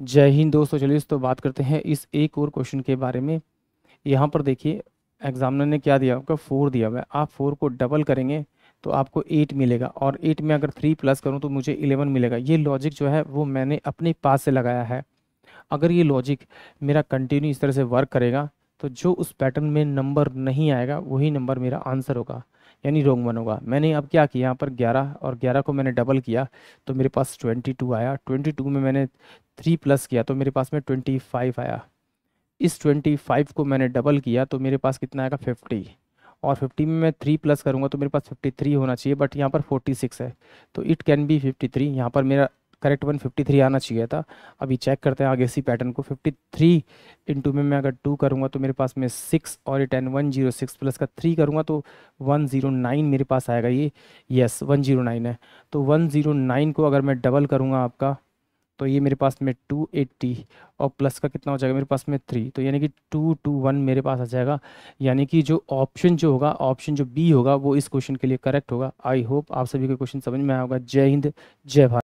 जय हिंद दोस्तों चलिए तो बात करते हैं इस एक और क्वेश्चन के बारे में यहाँ पर देखिए एग्जामिनर ने क्या दिया आपका फोर दिया हुआ है आप फोर को डबल करेंगे तो आपको एट मिलेगा और एट में अगर थ्री प्लस करूँ तो मुझे इलेवन मिलेगा ये लॉजिक जो है वो मैंने अपने पास से लगाया है अगर ये लॉजिक मेरा कंटिन्यू इस तरह से वर्क करेगा तो जो उस पैटर्न में नंबर नहीं आएगा वही नंबर मेरा आंसर होगा यानी रॉन्ग वन होगा मैंने अब क्या किया यहाँ पर 11 और 11 को मैंने डबल किया तो मेरे पास 22 आया 22 में मैंने 3 प्लस किया तो मेरे पास में 25 आया इस 25 को मैंने डबल किया तो मेरे पास कितना आएगा 50 और 50 में मैं 3 प्लस करूँगा तो मेरे पास 53 होना चाहिए बट यहाँ पर 46 है तो इट कैन बी 53 थ्री यहाँ पर मेरा करेक्ट वन थ्री आना चाहिए था अभी चेक करते हैं आगे इसी पैटर्न को 53 थ्री इंटू में मैं अगर टू करूँगा तो मेरे पास में सिक्स और ये ten one zero six plus का थ्री करूँगा तो वन जीरो नाइन मेरे पास आएगा ये यस वन जीरो नाइन है तो वन जीरो नाइन को अगर मैं डबल करूँगा आपका तो ये मेरे पास में टू एट्टी और प्लस का कितना हो जाएगा मेरे पास में थ्री तो यानी कि टू टू वन मेरे पास आ जाएगा यानी कि जो ऑप्शन जो होगा ऑप्शन जो बी होगा वो इस क्वेश्चन के लिए करेक्ट होगा आई होप आप सभी को क्वेश्चन समझ में आएगा जय हिंद जय भारत